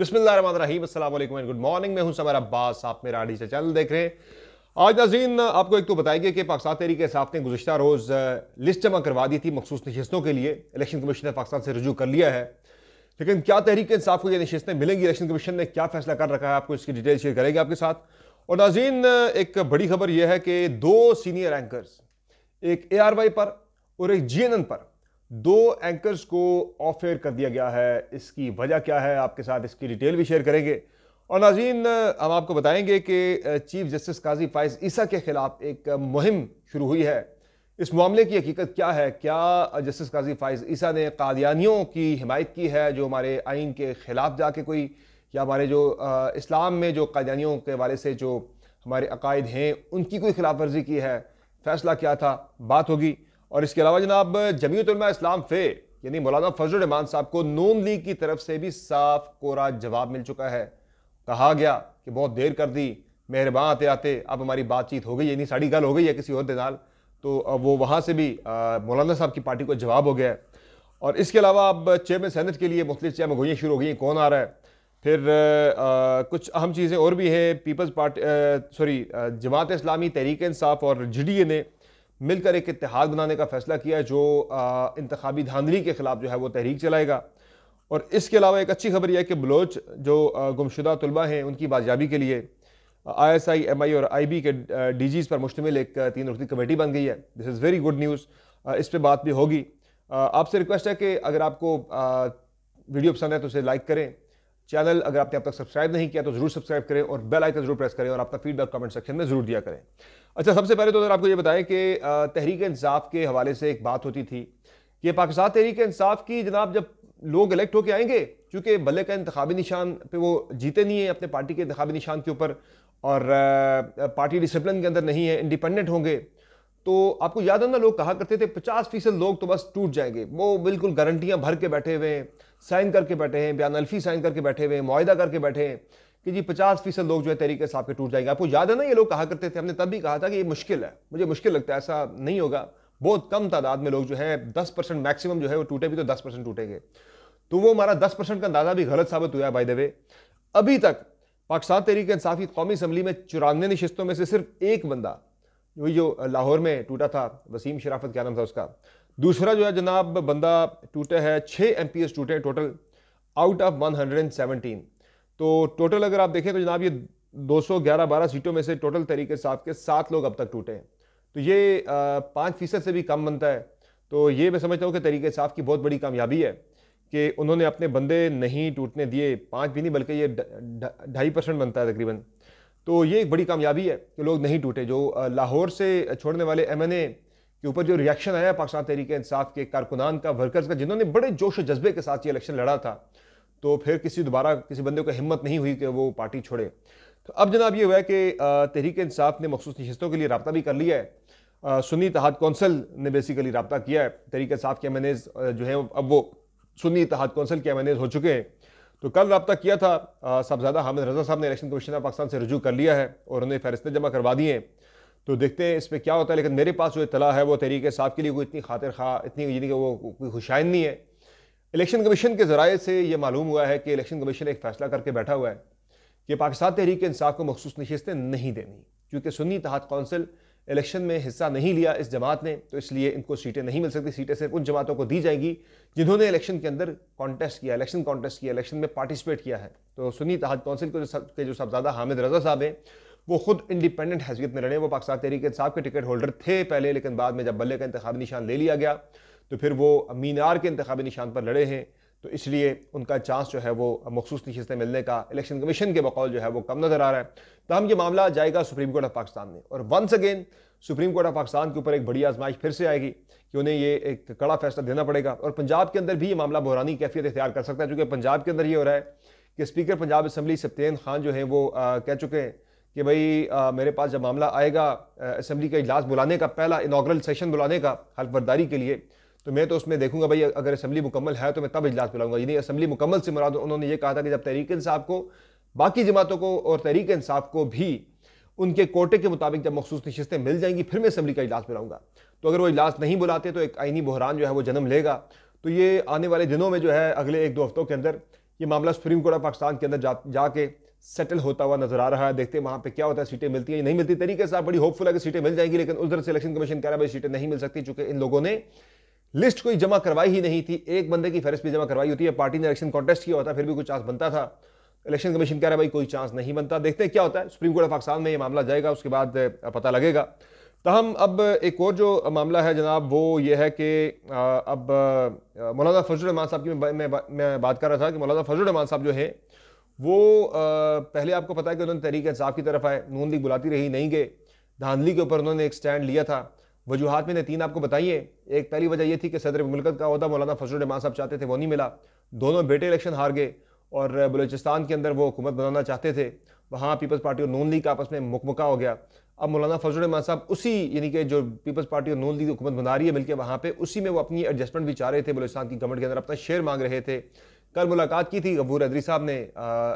बिस्मिल्लाम good morning मैं हूँ summer Abbas आप मेरा आडी से चैनल देख रहे हैं आज नाजीन आपको एक तो बताएंगे कि पाकिस्तान तहरीक साफ ने गुजशत रोज़ लिस्ट जमा करवा दी थी मखसूस नशस्तों के लिए इलेक्शन कमीशन ने पाकिस्तान से रजू कर लिया है लेकिन क्या तहरीक इंसाफ को ये नशस्तें मिलेंगी इलेक्शन कमीशन ने क्या फैसला कर रखा है आपको इसकी डिटेल शेयर करेंगे आपके साथ और नाजीन एक बड़ी खबर यह है कि दो सीनियर एंकर्स एक ए आर वाई पर और एक जी एन एन पर दो एंकर्स को ऑफ एयर कर दिया गया है इसकी वजह क्या है आपके साथ इसकी डिटेल भी शेयर करेंगे और नाजीन हम आपको बताएंगे कि चीफ जस्टिस काजी फाइज ईसा के ख़िलाफ़ एक मुहिम शुरू हुई है इस मामले की हकीकत क्या है क्या जस्टिस काजी फाइज ईसा ने कादियानियों की हिमायत की है जो हमारे आइन के ख़िलाफ़ जाके कोई या हमारे जो इस्लाम में जो कादियानियों के वाले से जो हमारे अकायद हैं उनकी कोई खिलाफ वर्जी की है फ़ैसला क्या था बात होगी और इसके अलावा जनाब जमीयतलमा इस्लाम फे यानी मौलाना फजलरहमान साहब को नून लीग की तरफ से भी साफ कोरा जवाब मिल चुका है कहा गया कि बहुत देर कर दी मेहरबान आते आते अब हमारी बातचीत हो गई यानी साड़ी गल हो गई है किसी और दे नाल तो वो वहाँ से भी मौलाना साहब की पार्टी को जवाब हो गया है और इसके अलावा अब चेयरमैन सैनट के लिए मुख्तलिफ चेयर मगोइयाँ शुरू हो गई कौन आ रहा है फिर आ, कुछ अहम चीज़ें और भी हैं peoples party sorry Jamaat Islami Tehreek Insaf और जी डी ए ने मिलकर एक इतिहाद बनाने का फैसला किया है जो इंतबी धांधली के खिलाफ जो है वो तहरीक चलाएगा और इसके अलावा एक अच्छी खबर यह है कि बलोच जो गुमशुदा तलबा हैं उनकी बाजियाबी के लिए आई एस आई एम आई और आई बी के डी पर मुश्तमिल एक तीन रुकनी कमेटी बन गई है this is very good news इस पर बात भी होगी आपसे रिक्वेस्ट है कि अगर आपको वीडियो पसंद है तो उसे लाइक करें चैनल अगर आपने अब तक सब्सक्राइब नहीं किया तो जरूर सब्सक्राइब करें और बेल आइकन जरूर प्रेस करें और अपना फीडबैक कमेंट सेक्शन में जरूर दिया करें अच्छा सबसे पहले तो अगर आपको ये बताएं कि तहरीक इंसाफ के हवाले से एक बात होती थी कि पाकिस्तान तहरीक इंसाफ की जनाब जब लोग इलेक्ट होकर आएंगे चूंकि बल्ले का इंतबी निशान पर वो जीते नहीं है अपने पार्टी के इंतबी निशान के ऊपर और पार्टी डिसिप्लिन के अंदर नहीं है इंडिपेंडेंट होंगे तो आपको याद है ना लोग कहा करते थे पचास फीसद लोग तो बस टूट जाएंगे वो बिल्कुल गारंटियां भर के बैठे हुए हैं साइन करके बैठे हैं बयान अल्फी साइन करके बैठे हुए हैं माहा करके बैठे हैं कि जी पचास फीसद लोग जो है तरीके साहब के टूट जाएंगे आपको याद है ना ये लोग कहा करते थे हमने तब भी कहा था कि ये मुश्किल है मुझे मुश्किल लगता है ऐसा नहीं होगा बहुत कम तादाद में लोग जो है दस परसेंट मैक्सिमम जो है वो टूटे भी तो दस परसेंट टूटेंगे तो वो हमारा दस परसेंट का अंदाजा भी गलत साबित हुआ है बाई द वे अभी तक पाकिस्तान तहरीक इंसाफी कौमी असम्बली में चुरानवे नशस्तों में से सिर्फ एक बंदा वही जो लाहौर में टूटा था वसीम शराफत क्या नाम था उसका दूसरा जो है जनाब बंदा टूटा है छः एम पी एस टूटे total out of one hundred and seventeen तो टोटल अगर आप देखें तो जनाब ये दो सौ ग्यारह बारह सीटों में से टोटल तरीके साफ के सात लोग अब तक टूटे हैं तो ये पाँच फीसद से भी कम बनता है तो ये मैं समझता हूँ कि तरीके साफ की बहुत बड़ी कामयाबी है कि उन्होंने अपने बंदे नहीं टूटने दिए पाँच भी नहीं बल्कि ये ढाई परसेंट बनता है तकरीबन तो ये एक बड़ी कामयाबी है कि लोग नहीं टूटे जो लाहौर से छोड़ने वाले एम एन ए के ऊपर जो रिएक्शन आया पाकिस्तान तहरीक इंसाफ के कारकुनान का वर्कर्स का जिन्होंने बड़े जोश और जज्बे के साथ ये इलेक्शन लड़ा था तो फिर किसी दोबारा किसी बंदे को हिम्मत नहीं हुई कि वो पार्टी छोड़े तो अब जनाब ये हुआ है कि तहरीक इंसाफ ने मखसूस नशस्तों के लिए रबता भी कर लिया है सुनी इतिहाद कौंसल ने बेसिकली रबता किया है तहरीक इंसाफ के एम जो है अब वो सुनी इतिहाद कौंसल के एम हो चुके हैं तो कल रब्ता किया था साहबजादा हामिद रजा साहब ने इलेक्शन कमीशन ऑफ पाकिस्तान से रजू कर लिया है और उन्हें फहरिस्तें जमा करवा दी हैं तो देखते हैं इस पर क्या होता है लेकिन मेरे पास जो इतला है वो तहरीक साहब के लिए कोई इतनी खातिर खा इतनी यानी कि वो कोई खुशाइन नहीं है इलेक्शन कमीशन के ज़राए से ये मालूम हुआ है कि इलेक्शन कमीशन एक फ़ैसला करके बैठा हुआ है कि पाकिस्तान तहरीक इंसाफ को मखसूस नशस्तें नहीं देनी क्योंकि सुन्नी तहत कौंसिल इलेक्शन में हिस्सा नहीं लिया इस जमात ने तो इसलिए इनको सीटें नहीं मिल सकती सीटें सिर्फ उन जमातों को दी जाएंगी जिन्होंने इलेक्शन के अंदर कॉन्टेस्ट किया इलेक्शन कॉन्टेस्ट किया इलेक्शन में पार्टिसिपेट किया है तो सुनी तहाज कौंसिल के जो के जो साहबजादा हामिद रजा साहब हैं वो खुद इंडिपेंडेंट हैसियत में लड़े वो पाकिस्तान तहरीक साहब के टिकट होल्डर थे पहले लेकिन बाद में जब बल्ले का इंतबी निशान ले लिया गया तो फिर वो मीनार के इंतबी निशान पर लड़े हैं तो इसलिए उनका चांस जो है वो मखसूस नशस्तें मिलने का इलेक्शन कमीशन के बकौल जो है वो कम नज़र आ रहा है तो हम ये मामला जाएगा सुप्रीम कोर्ट ऑफ पाकिस्तान में और once again supreme court of Pakistan के ऊपर एक बड़ी आजमाइश फिर से आएगी कि उन्हें ये एक कड़ा फैसला देना पड़ेगा और पंजाब के अंदर भी ये मामला बहरानी कैफियत इख्तियार कर सकता है चूँकि पंजाब के अंदर ये हो रहा है कि स्पीकर पंजाब असम्बली सप्तेन खान जो है वो आ, कह चुके हैं कि भाई आ, मेरे पास जब मामला आएगा असम्बली का इजलास बुलाने का पहला इनाग्रल सेशन बुलाने का हल्फबरदारी के लिए तो मैं तो उसमें देखूंगा भाई अगर असम्बली मुकम्मल है तो मैं तब इजलास बुलाऊंगा यानी असम्बली मुकम्मल से मुराद उन्होंने ये कहा था कि जब तहरीक इंसाफ को बाकी जमातों को और तहरीक इंसाफ को भी उनके कोटे के मुताबिक जब मखसूस नशस्तें मिल जाएंगी फिर मैं असम्बली का इजलास बुलाऊंगा तो अगर वो इजलास नहीं बुलाते तो एक आइनी बहरान जो है वो जन्म लेगा तो ये आने वाले दिनों में जो है अगले एक दो हफ्तों के अंदर ये मामला सुप्रीम कोर्ट ऑफ पाकिस्तान के अंदर जा जाके सेटल होता हुआ नजर आ रहा है देखते हैं वहाँ पे क्या होता है सीटें मिलती हैं नहीं मिलती तरीके से आप बड़ी होपफुल है कि सीटें मिल जाएंगी लेकिन उधर से इलेक्शन कमीशन कह रहा है भाई सीटें नहीं मिल सकती चूंकि इन लोगों ने लिस्ट कोई जमा करवाई ही नहीं थी एक बंदे की फहरिस्त भी जमा करवाई होती है पार्टी ने इलेक्शन कॉन्टेस्ट किया होता फिर भी कोई चांस बनता था इलेक्शन कमीशन कह रहा है भाई कोई चांस नहीं बनता देखते हैं क्या होता है सुप्रीम कोर्ट ऑफ पाकिस्तान में ये मामला जाएगा उसके बाद पता लगेगा तहम अब एक और जो मामला है जनाब वो ये है कि अब मौलाना फजलरहमान साहब की मैं, बात कर रहा था कि मौलाना फजलरहमान साहब जो है वो पहले आपको पता है कि उन्होंने तहरीक इंसाफ की तरफ आए नून लीग बुलाती रही नहीं गए धांधली के ऊपर उन्होंने एक स्टैंड लिया था वजूहत मैंने तीन आपको बताइए एक पहली वजह यह थी कि सदर मुल्कत का अहदा मौलाना फजल इमाम साहब चाहते थे वो नहीं मिला दोनों बेटे इलेक्शन हार गए और बलोचिस्तान के अंदर वो हुकूमत बनाना चाहते थे वहाँ पीपल्स पार्टी और नून लीग का आपस में मुकमका हो गया अब मौलाना फजल इमाम साहब उसी यानी कि जो पीपल्स पार्टी और नून लीग हुकूमत बना रही है बल्कि वहाँ पर उसी में वो अपनी एडजस्टमेंट भी चाह रहे थे बलोचिस्तान की गवर्नमेंट के अंदर अपना शेयर मांग रहे थे कल मुलाकात की थी अबूर अदरी साहब ने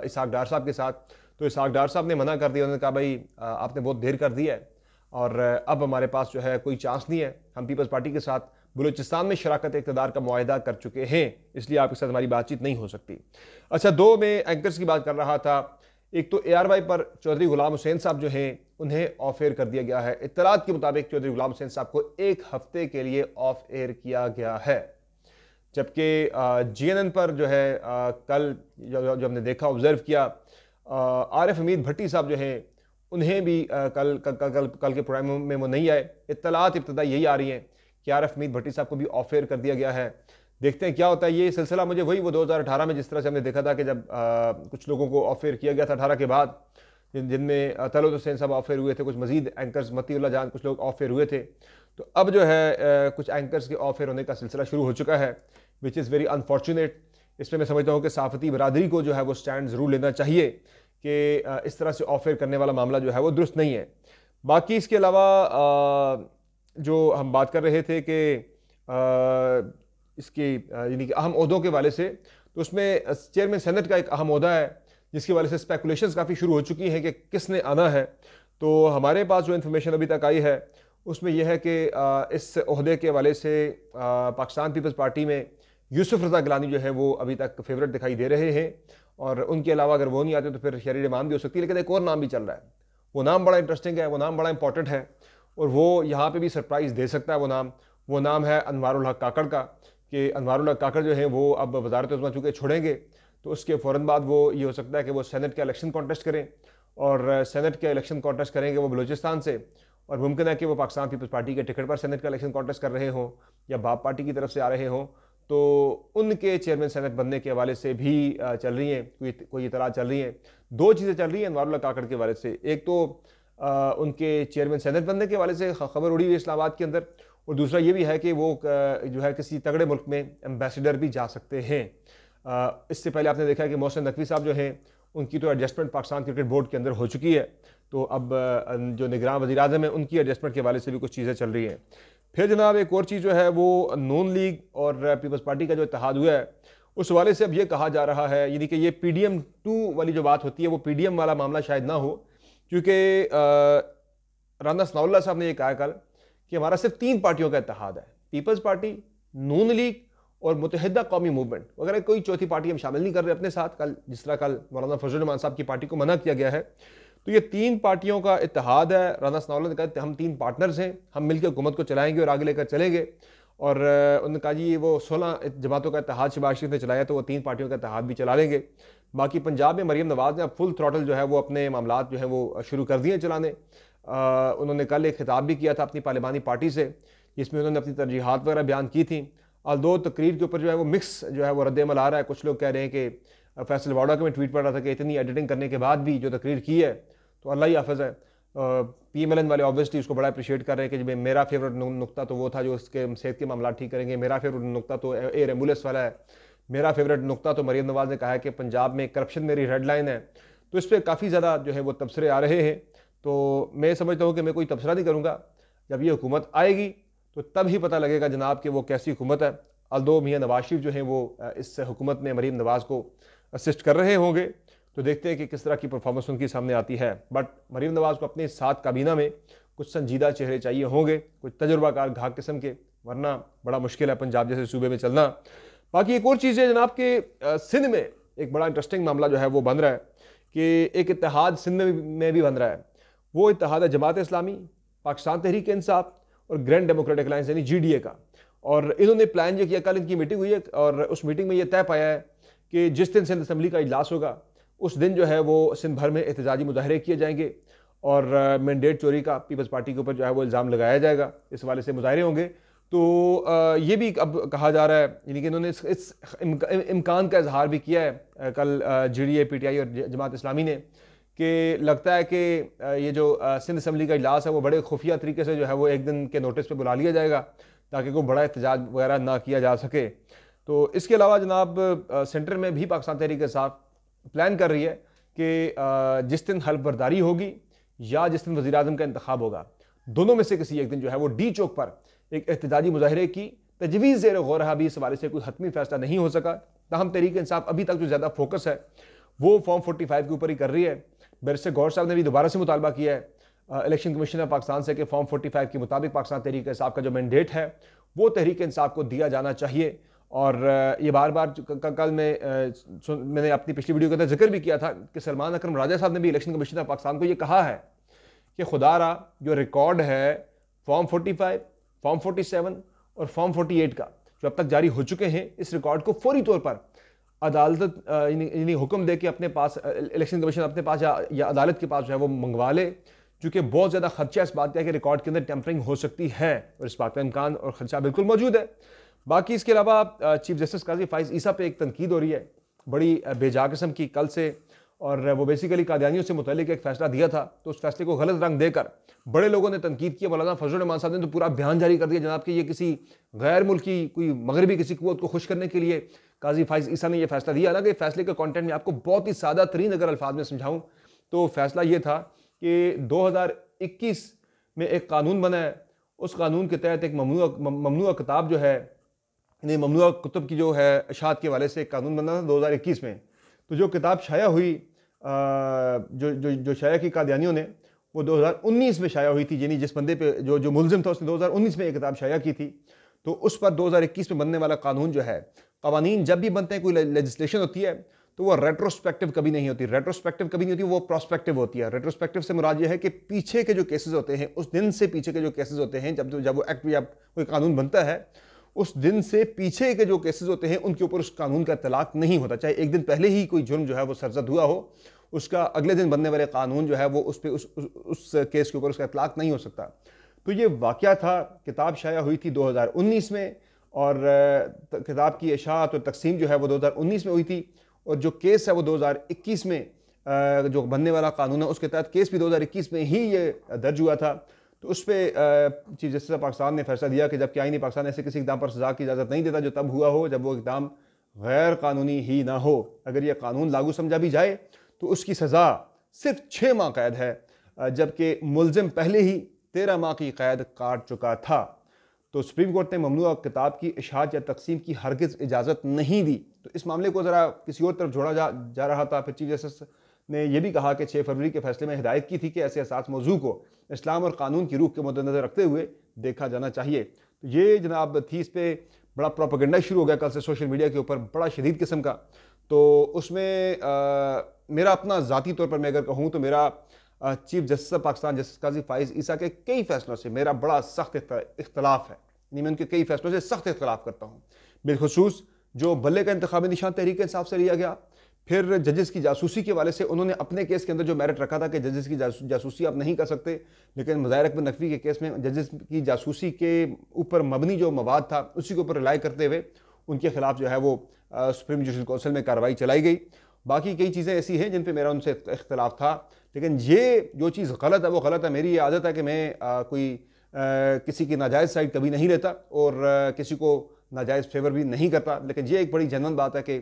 इसाक डार साहब के साथ तो इसाक डार साहब ने मना कर दिया उन्होंने कहा भाई आपने बहुत देर कर दिया है और अब हमारे पास जो है कोई चांस नहीं है हम पीपल्स पार्टी के साथ बलूचिस्तान में शराकत इकतदार का माहदा कर चुके हैं इसलिए आपके साथ हमारी बातचीत नहीं हो सकती अच्छा दो में एंकर्स की बात कर रहा था एक तो ए आर वाई पर चौधरी गुलाम हुसैन साहब जो हैं उन्हें ऑफ एयर कर दिया गया है इतरात के मुताबिक चौधरी गुलाम हुसैन साहब को एक हफ्ते के लिए ऑफ एयर किया गया है जबकि जी एन एन पर जो है कल जो, जो हमने देखा ऑब्जर्व किया आर एफ अमीर भट्टी साहब जो हैं उन्हें भी आ, कल कल कल कल, कल के प्रोग्राम में वो नहीं आए इतलात इब्तदा यही आ रही हैं कि आर एफ मीत भट्टी साहब को भी ऑफेयर कर दिया गया है देखते हैं क्या होता है ये सिलसिला मुझे वही वो 2018 में जिस तरह से हमने देखा था कि जब आ, कुछ लोगों को ऑफेयर किया गया था अठारह के बाद जिन जिनमें तलत हुसैन साहब ऑफेयर हुए थे कुछ मजीद एंकर्स मती जान कुछ लोग ऑफेयर हुए थे तो अब जो है कुछ एंकर्स के ऑफेयर होने का सिलसिला शुरू हो चुका है विच इज़ वेरी अनफॉर्चुनेट इसमें मैं समझता हूँ कि साफती बरदरी को जो है वो स्टैंड ज़रूर लेना चाहिए कि इस तरह से ऑफेयर करने वाला मामला जो है वो दुरुस्त नहीं है बाकी इसके अलावा जो हम बात कर रहे थे कि इसकी यानी कि अहम अहदों के वाले से तो उसमें चेयरमैन सेनेट का एक अहम अहदा है जिसके वाले से स्पेकुलेशन काफ़ी शुरू हो चुकी हैं कि किसने आना है तो हमारे पास जो इन्फॉर्मेशन अभी तक आई है उसमें यह है कि इस अहदे के वाले से पाकिस्तान पीपल्स पार्टी में यूसुफ रजा गलानी जो है वो अभी तक फेवरेट दिखाई दे रहे हैं और उनके अलावा अगर वो नहीं आते तो फिर शहरी इमाम भी हो सकती है लेकिन एक और नाम भी चल रहा है वो नाम बड़ा इंटरेस्टिंग है वो नाम बड़ा इंपॉर्टेंट है और वो यहाँ पर भी सरप्राइज़ दे सकता है वो नाम वो नाम है अनवर उल्ह काकड़ का कि अनवर उल्ह काकड़ जो है वो अब वजारत उजमा चूँकि छोड़ेंगे तो उसके फ़ौर बाद वो ये हो सकता है कि वो सैनट का इलेक्शन कॉन्टेस्ट करें और सैनट का इलेक्शन कॉन्टेस्ट करेंगे वो बलूचिस्तान से और मुमकिन है कि वो पाकिस्तान पीपल्स पार्टी के टिकट पर सैनट का इलेक्शन कॉन्टेस्ट कर रहे हों या बाप पार्टी की तरफ से आ रहे हों तो उनके चेयरमैन सेनेट बनने के हवाले से भी चल रही हैं कोई कोई इतला चल रही हैं दो चीज़ें चल रही हैं अनवर काकड़ के हवाले से एक तो आ, उनके चेयरमैन सेनेट बनने के हवाले से खबर उड़ी हुई इस्लामाबाद के अंदर और दूसरा ये भी है कि वो जो है किसी तगड़े मुल्क में एम्बेसडर भी जा सकते हैं इससे पहले आपने देखा कि मोहसिन नकवी साहब जो हैं उनकी तो एडजस्टमेंट पाकिस्तान क्रिकेट बोर्ड के अंदर हो चुकी है तो अब जो निगरान वजी अजम है उनकी एडजस्टमेंट के हवाले से भी कुछ चीज़ें चल रही हैं फिर जनाब एक और चीज़ जो है वो नून लीग और पीपल्स पार्टी का जो इतिहाद हुआ है उस वाले से अब ये कहा जा रहा है यानी कि ये पी डी एम टू वाली जो बात होती है वो पी डी एम वाला मामला शायद ना हो क्योंकि राना सनाउल्ला साहब ने ये कहा कल कि हमारा सिर्फ तीन पार्टियों का इतिहाद है पीपल्स पार्टी नून लीग और मुतहदा कौमी मूवमेंट वगैरह कोई चौथी पार्टी हम शामिल नहीं कर रहे अपने साथ कल जिस तरह कल मौलाना फजल साहब की पार्टी को मना किया गया है तो ये तीन पार्टियों का इतिहाद है राना सनावला ने कहा हम तीन पार्टनर्स हैं हम मिलकर हुकूमत को चलाएंगे और आगे लेकर चलेंगे और उन्होंने कहा जी वो सोलह जमातों का इतिहाद शिबाज शरीफ ने चलाया तो वो तीन पार्टियों का इतिहाद भी चला लेंगे बाकी पंजाब में मरीम नवाज़ ने अब फुल थ्रॉटल जो है वो अपने मामला जो है वो शुरू कर दिए चलाने आ, उन्होंने कल एक खिताब भी किया था अपनी पार्लिमानी पार्टी से जिसमें उन्होंने अपनी तरजीहत वगैरह बयान की थी और दो तकरीर के ऊपर जो है वो मिक्स जो है वो रद्दमल आ रहा है कुछ लोग कह रहे हैं कि फैसल वाड़ा के मैं ट्वीट पढ़ रहा था कि इतनी एडिटिंग करने के बाद भी जो तकरीर की है तो अल्लाह ही हाफज है पी एम एल एन वाले ऑब्वियसली उसको बड़ा अप्रिशिएट कर रहे हैं कि भाई मेरा फेवरेट नुकता तो वो था जो उसके सेहत के मामला ठीक करेंगे मेरा फेवरेट नुकता तो एयर एम्बुलेंस वाला है मेरा फेवरेट नुकता तो मरीम नवाज ने कहा है कि पंजाब में करप्शन मेरी रेड लाइन है तो इस पर काफ़ी ज़्यादा जो है वो तबसरे आ रहे हैं तो मैं समझता हूँ कि मैं कोई तबसरा नहीं करूँगा जब ये हुकूमत आएगी तो तब ही पता लगेगा जनाब कि वो कैसी हुकूमत है अलदो मियाँ नवाज शरीफ जो हैं वो इस हुकूमत में मरीम नवाज़ को असिस्ट कर रहे होंगे तो देखते हैं कि किस तरह की परफॉर्मेंस उनकी सामने आती है बट मरीम नवाज़ को अपने साथ काबीना में कुछ संजीदा चेहरे चाहिए होंगे कुछ तजुर्बाकार घाक किस्म के वरना बड़ा मुश्किल है पंजाब जैसे सूबे में चलना बाकी एक और चीज़ है जनाब के सिंध में एक बड़ा इंटरेस्टिंग मामला जो है वो बन रहा है कि एक इतिहाद सिंध में भी बन रहा है वो इतिहाद है जमात इस्लामी पाकिस्तान तहरीक इंसाफ और ग्रैंड डेमोक्रेटिक अलायंस यानी जी का और इन्होंने प्लान जो किया कल इनकी मीटिंग हुई है और उस मीटिंग में ये तय पाया है कि जिस दिन सिंध असम्बली का इजलास होगा उस दिन जो है वो सिंध भर में एहतजाजी मुजाहरे किए जाएंगे और मैंडेट चोरी का पीपल्स पार्टी के ऊपर जो है वो इल्ज़ाम लगाया जाएगा इस वाले से मुजाहरे होंगे तो ये भी अब कहा जा रहा है यानी कि इन्होंने इस, इस इम्कान का इजहार भी किया है कल G D A P T I और जमात इस्लामी ने कि लगता है कि ये जो सिंध असम्बली का इजलास है वो बड़े खुफिया तरीके से जो है वो एक दिन के नोटिस पर बुला लिया जाएगा ताकि कोई बड़ा एहतजाज वगैरह ना किया जा सके तो इसके अलावा जनाब सेंटर में भी पाकिस्तान तहरीक साफ़ प्लान कर रही है कि जिस दिन हल्फबर्दारी होगी या जिस दिन वजी अजम का इंतबाब होगा दोनों में से किसी एक दिन जो है वो डी चौक पर एक एहतजाजी मुजाहरे की तजवीज़ जेर गौर अभी इस हवाले से कोई हतमी फैसला नहीं हो सका तहम तहरीक इंसाफ अभी तक जो ज़्यादा फोकस है वो फॉर्म फोर्टी फाइव के ऊपर ही कर रही है बैरिस्टर गौर साहब ने भी दोबारा से मुतालबा किया है इलेक्शन कमीशन ऑफ पाकिस्तान से कि फॉर्म फोर्टी फाइव के मुताबिक पाकिस्तान तहरीक इंसाफ का जो मैंडेट है वो तहरीक इंसाफ को दिया जाना चाहिए और ये बार बार कल मैं मैंने अपनी पिछली वीडियो के अंदर जिक्र भी किया था कि सलमान अक्रम राजा साहब ने भी इलेक्शन कमीशन ऑफ पाकिस्तान को ये कहा है कि खुदा जो रिकॉर्ड है फॉर्म 45, फॉर्म 47 और फॉर्म 48 का जो अब तक जारी हो चुके हैं इस रिकॉर्ड को फौरी तौर पर अदालत यानी हुक्म दे के अपने पास इलेक्शन कमीशन अपने पास या, या अदालत के पास जो है वो मंगवा ले चूँकि बहुत ज़्यादा खर्चा इस बात का है कि रिकॉर्ड के अंदर टेम्परिंग हो सकती है और इस बात का इम्कान और खर्चा बिल्कुल मौजूद है बाकी इसके अलावा चीफ जस्टिस काजी फाइज ईसा पे एक तनकीद हो रही है बड़ी बेजा किस्म की कल से और वो बेसिकली कादानियों से मुतलिक एक फैसला दिया था तो उस फैसले को गलत रंग देकर बड़े लोगों ने तनकीद की मौलाना फजल रहमान साहब ने तो पूरा बयान जारी कर दिया जनाब कि ये किसी गैर मुल्की कोई मगरबी किसी कुत को खुश करने के लिए काजी फाइज ईसा ने यह फैसला दिया हालांकि फैसले के कॉन्टेंट में आपको बहुत ही सादा तरीन अगर अल्फाज में समझाऊँ तो फैसला ये था कि दो हज़ार इक्कीस में एक कानून बनाए उस कानून के तहत एक ममनू ममनू किताब जो है यानी ममनुआ कुतुब की जो है अशात के वाले से एक कानून बना था इक्कीस में तो जो किताब शाया हुई जो जो जो शाया की कादियानियों ने वो 2019 में शाया हुई थी यानी जिस बंदे पे जो जो मुलजिम था उसने 2019 में एक किताब शाया की थी तो उस पर 2021 में बनने वाला कानून जो है कवानीन जब भी बनते हैं कोई लेजिस्लेशन होती है तो वो रेट्रोस्पेक्टिव कभी नहीं होती रेट्रोस्पेक्टिव कभी नहीं होती वो प्रोस्पेक्टिव होती है रेट्रोस्पेक्टिव से मुराद ये है कि पीछे के जो केसेस होते हैं उस दिन से पीछे के जो केसेस होते हैं जब जब वो एक्ट या कोई कानून बनता है उस दिन से पीछे के जो केसेस होते हैं उनके ऊपर उस कानून का तलाक नहीं होता चाहे एक दिन पहले ही कोई जुर्म जो है वो सरजद हुआ हो उसका अगले दिन बनने वाले कानून जो है वो उस पर उस, उस, उस केस के ऊपर उसका इतलाक नहीं हो सकता तो ये वाक़ था किताब शाया हुई थी उन्नीस में और किताब की अशात और तकसीम जो है वो उन्नीस में हुई थी और जो केस है वो इक्कीस में जो बनने वाला कानून है उसके तहत केस भी 2021 में ही ये दर्ज हुआ था तो उस पर चीफ जस्टिस ऑफ पाकिस्तान ने फैसला दिया कि जबकि आईनी पाकिस्तान ऐसे किसी इकदाम पर सजा की इजाज़त नहीं देता जो तब हुआ हो जब वो इकदाम गैर कानूनी ही ना हो अगर यह कानून लागू समझा भी जाए तो उसकी सज़ा सिर्फ छः माह कैद है जबकि मुलजिम पहले ही तेरह माह की कैद काट चुका था तो सुप्रीम कोर्ट ने ममनू किताब की इशात या तकसीम की हरगज़ इजाज़त नहीं दी तो इस मामले को ज़रा किसी और तरफ जोड़ा जा, जा रहा था फिर चीफ जस्टिस ने यह भी कहा कि छः फरवरी के फैसले में हिदायत की थी कि ऐसे असास मौजू को इस्लाम और कानून की रूह के मद्देनज़र रखते हुए देखा जाना चाहिए तो ये जनाब थी इस पर बड़ा प्रोपागेंडा शुरू हो गया कल से सोशल मीडिया के ऊपर बड़ा शदीद किस्म का तो उसमें आ, मेरा अपना ज़ाती तौर पर मैं अगर कहूँ तो मेरा chief justice Pakistan justice Qazi Faez Isa के कई फैसलों से मेरा बड़ा सख्त इख्तलाफ है यानी मैं उनके कई फैसलों से सख्त इख्तलाफ करता हूँ बिलखसूस जो बल्ले का इंतबी निशान तहरीक इंसाफ से लिया गया फिर जजेस की जासूसी के वाले से उन्होंने अपने केस के अंदर जो मेरिट रखा था कि जजेस की जासू, जासूसी आप नहीं कर सकते लेकिन मज़ाहिर अकबर नकवी के केस में जजेस की जासूसी के ऊपर मबनी जो मवाद था उसी के ऊपर रिलाई करते हुए उनके खिलाफ जो है वो सुप्रीम जुडिशल कौंसिल में कार्रवाई चलाई गई बाकी कई चीज़ें ऐसी हैं जिन पर मेरा उनसे इख्तलाफ था लेकिन ये जो चीज़ गलत है वो गलत है मेरी ये आदत है कि मैं आ, कोई आ, किसी की नाजायज़ साइड कभी नहीं लेता और आ, किसी को नाजायज़ फेवर भी नहीं करता लेकिन ये एक बड़ी जनरल बात है कि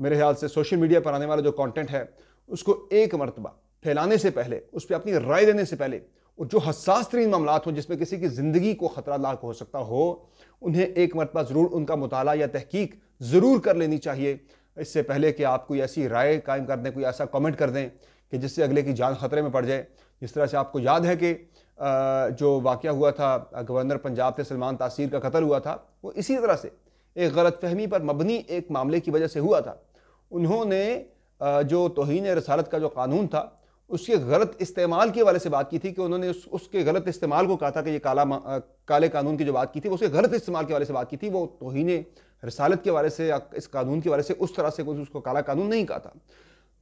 मेरे ख्याल से सोशल मीडिया पर आने वाला जो कंटेंट है उसको एक मरतबा फैलाने से पहले उस पर अपनी राय देने से पहले और जो हसास तरीन मामला हों जिसमें किसी की ज़िंदगी को ख़तरा लाक हो सकता हो उन्हें एक मरतबा ज़रूर उनका मताल या तहकीक ज़रूर कर लेनी चाहिए इससे पहले कि आप कोई ऐसी राय कायम कर दें कोई ऐसा कमेंट कर दें कि जिससे अगले की जान ख़तरे में पड़ जाए जिस तरह से आपको याद है कि जो वाक़ हुआ था गवर्नर पंजाब से सलमान तासीर का कत्ल हुआ था वो इसी तरह से एक गलत फहमी पर मबनी एक मामले की वजह से हुआ था उन्होंने जो तोहन रसालत का जो कानून था उसके गलत इस्तेमाल के वाले से बात की थी कि उन्होंने उस, उसके गलत इस्तेमाल को कहा था कि ये काला आ, काले कानून की जो बात की थी उसके गलत इस्तेमाल के वाले से बात की थी वो तोहन रसालत के वाले से या इस कानून के वाले से उस तरह से उसको काला कानून नहीं कहा था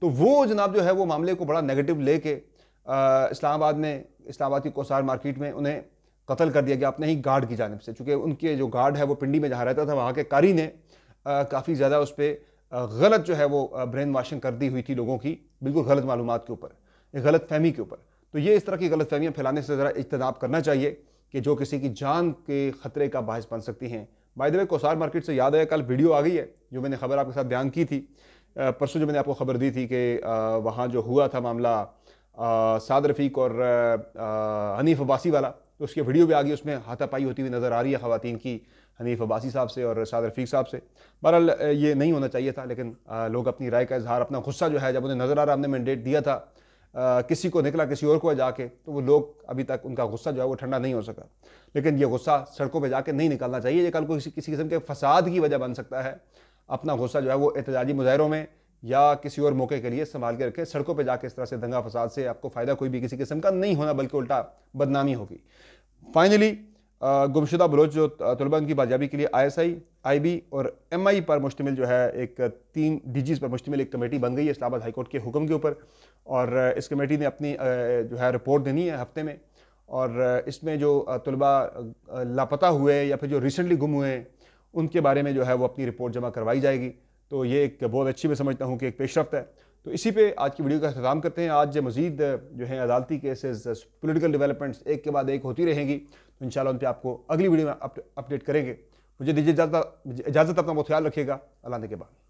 तो वो जनाब जो है वो मामले को बड़ा नेगेटिव लेके इस्लामाबाद में इस्लामाबाद की कोसार मार्केट में उन्हें कत्ल कर दिया गया अपने ही गार्ड की जानब से चूँकि उनके जो गार्ड है वो पिंडी में जहाँ रहता था वहाँ के कारी ने काफ़ी ज़्यादा उस पर गलत जो है वो ब्रेन वाशिंग कर दी हुई थी लोगों की बिल्कुल गलत मालूम के ऊपर गलत फहमी के ऊपर तो ये इस तरह की गलत फहमियाँ फैलाने से ज़रा इजतनाब करना चाहिए कि जो किसी की जान के ख़तरे का बायस बन सकती हैं by the way Kausar market से याद आया कल वीडियो आ गई है जो मैंने खबर आपके साथ बयान की थी परसों जो मैंने आपको खबर दी थी कि वहाँ जो हुआ था मामला साद रफ़ीक और हनीफ अब्बासी वाला तो उसकी वीडियो भी आ गई उसमें हाथापाई होती हुई नज़र आ रही है ख़वान की हनीफ अब्बासी साहब से और साद रफ़ीक साहब से बहरहाल ये नहीं होना चाहिए था लेकिन लोग अपनी राय का इजहार अपना गुस्सा जो है जब उन्हें नज़र आ रहा हमने मैंडेट दिया था किसी को निकला किसी और को जाके तो वो लोग अभी तक उनका गुस्सा जो है वो ठंडा नहीं हो सका लेकिन ये गुस्सा सड़कों पर जाके नहीं निकालना चाहिए ये कल को किसी किसी किस्म के फसाद की वजह बन सकता है अपना गुस्सा जो है वो एहतजाजी मुजाहरों में या किसी और मौके के लिए संभाल के रखें सड़कों पर जाकर इस तरह से दंगा फसाद से आपको फ़ायदा कोई भी किसी किस्म का नहीं होना बल्कि उल्टा बदनामी होगी फाइनली गुमशुदा बलोच जो तलबा की बाजाबी के लिए I S I I B और एम आई पर मुश्तमिल जो है एक तीन डीजीज़ पर मुश्तमिल एक कमेटी बन गई है इस्लामाबाद हाईकोर्ट के हुक्म के ऊपर और इस कमेटी ने अपनी जो है रिपोर्ट देनी है हफ्ते में और इसमें जो तलबा लापता हुए या फिर जो रिसेंटली गुम हुए हैं उनके बारे में जो है वो अपनी रिपोर्ट जमा करवाई जाएगी तो ये एक बहुत अच्छी मैं समझता हूँ कि एक पेशरफ है तो इसी पे आज की वीडियो का अख्ताम करते हैं आज मज़ीद जो है अदालती केसेस पॉलिटिकल डेवलपमेंट्स एक के बाद एक होती रहेंगी तो इन उन पर आपको अगली वीडियो में अपडेट करेंगे मुझे दीजिए इजाज़त इजाज़त अपना बहुत ख्याल रखिएगा अल्लाह के बाद